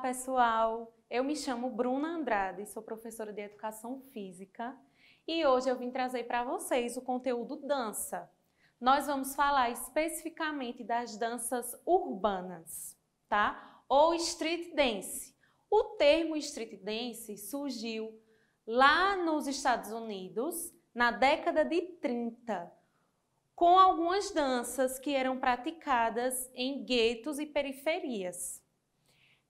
pessoal! Eu me chamo Bruna Andrade, sou professora de Educação Física e hoje eu vim trazer para vocês o conteúdo dança. Nós vamos falar especificamente das danças urbanas, tá? Ou street dance. O termo street dance surgiu lá nos Estados Unidos na década de 30, com algumas danças que eram praticadas em guetos e periferias.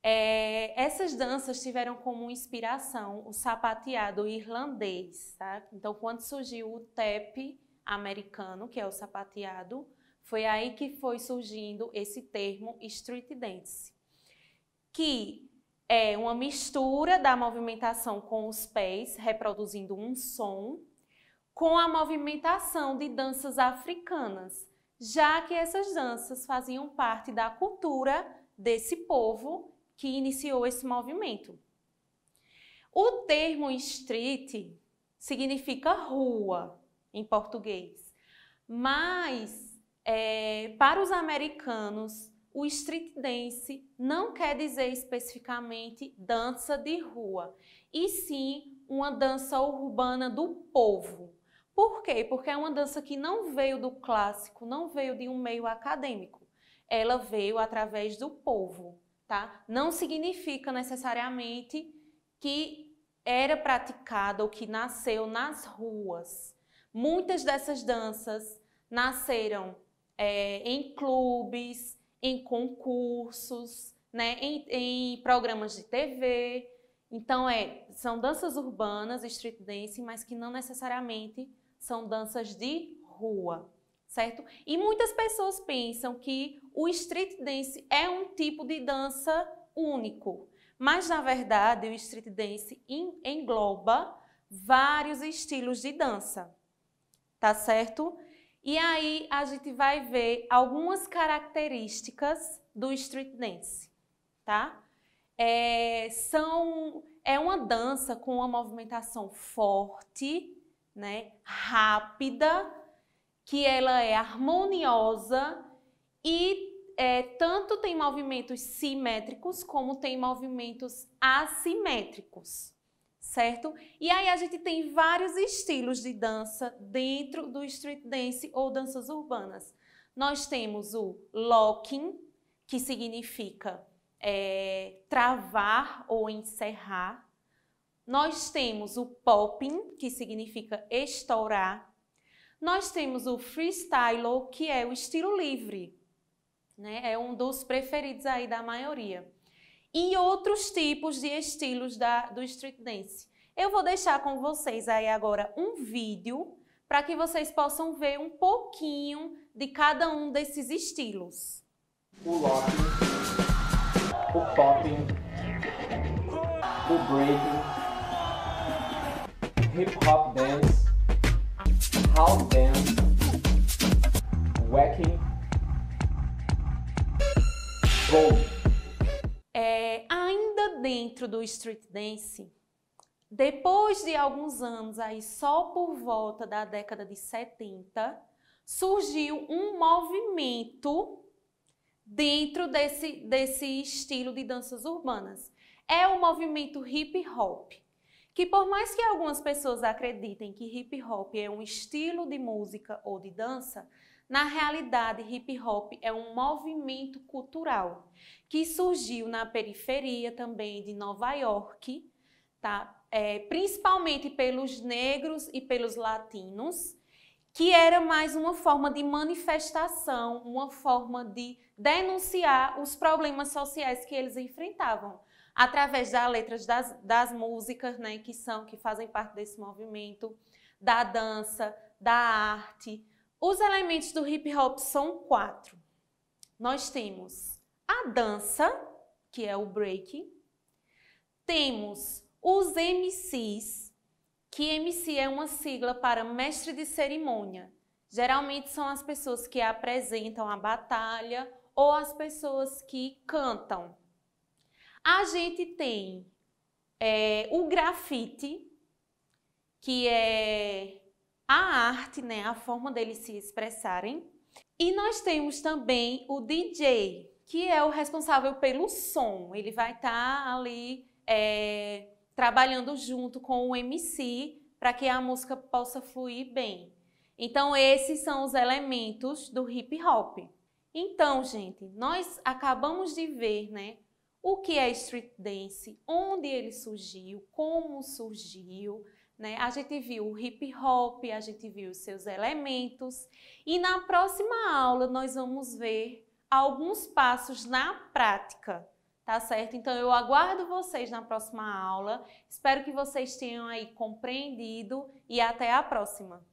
É, essas danças tiveram como inspiração o sapateado irlandês, tá? Então, quando surgiu o tap americano, que é o sapateado, foi aí que foi surgindo esse termo street dance, que é uma mistura da movimentação com os pés, reproduzindo um som, com a movimentação de danças africanas, já que essas danças faziam parte da cultura desse povo que iniciou esse movimento. O termo street significa rua em português, mas é, para os americanos, o street dance não quer dizer especificamente dança de rua, e sim uma dança urbana do povo. Por quê? Porque é uma dança que não veio do clássico, não veio de um meio acadêmico. Ela veio através do povo tá? Não significa necessariamente que era praticada ou que nasceu nas ruas. Muitas dessas danças nasceram é, em clubes, em concursos, né, em, em, programas de TV. Então, é, são danças urbanas, street dancing, mas que não necessariamente são danças de rua certo? E muitas pessoas pensam que o street dance é um tipo de dança único, mas na verdade o street dance engloba vários estilos de dança, tá certo? E aí a gente vai ver algumas características do street dance, tá? É, são, é uma dança com uma movimentação forte, né, rápida, que ela é harmoniosa e é, tanto tem movimentos simétricos como tem movimentos assimétricos, certo? E aí a gente tem vários estilos de dança dentro do street dance ou danças urbanas. Nós temos o locking, que significa é, travar ou encerrar. Nós temos o popping, que significa estourar. Nós temos o freestyle, que é o estilo livre, né? É um dos preferidos aí da maioria. E outros tipos de estilos da, do street dance. Eu vou deixar com vocês aí agora um vídeo para que vocês possam ver um pouquinho de cada um desses estilos. O locking, o popping, o breaking, hip hop dance, How then whacking gold. É, ainda dentro do street dance, depois de alguns anos aí, só por volta da década de 70, surgiu um movimento dentro desse, desse estilo de danças urbanas. É o movimento hip hop que por mais que algumas pessoas acreditem que hip hop é um estilo de música ou de dança, na realidade, hip hop é um movimento cultural que surgiu na periferia também de Nova York, tá? É, principalmente pelos negros e pelos latinos, que era mais uma forma de manifestação, uma forma de denunciar os problemas sociais que eles enfrentavam através das letras das, das músicas, né, que são, que fazem parte desse movimento, da dança, da arte. Os elementos do hip hop são quatro. Nós temos a dança, que é o break, temos os MCs, que MC é uma sigla para mestre de cerimônia. Geralmente são as pessoas que apresentam a batalha ou as pessoas que cantam, a gente tem é, o grafite, que é a arte, né, a forma deles se expressarem. E nós temos também o DJ, que é o responsável pelo som. Ele vai estar tá ali é, trabalhando junto com o MC para que a música possa fluir bem. Então, esses são os elementos do hip hop. Então, gente, nós acabamos de ver né, o que é street dance, onde ele surgiu, como surgiu. Né? A gente viu o hip hop, a gente viu os seus elementos. E na próxima aula nós vamos ver alguns passos na prática, tá certo? Então eu aguardo vocês na próxima aula. Espero que vocês tenham aí compreendido e até a próxima.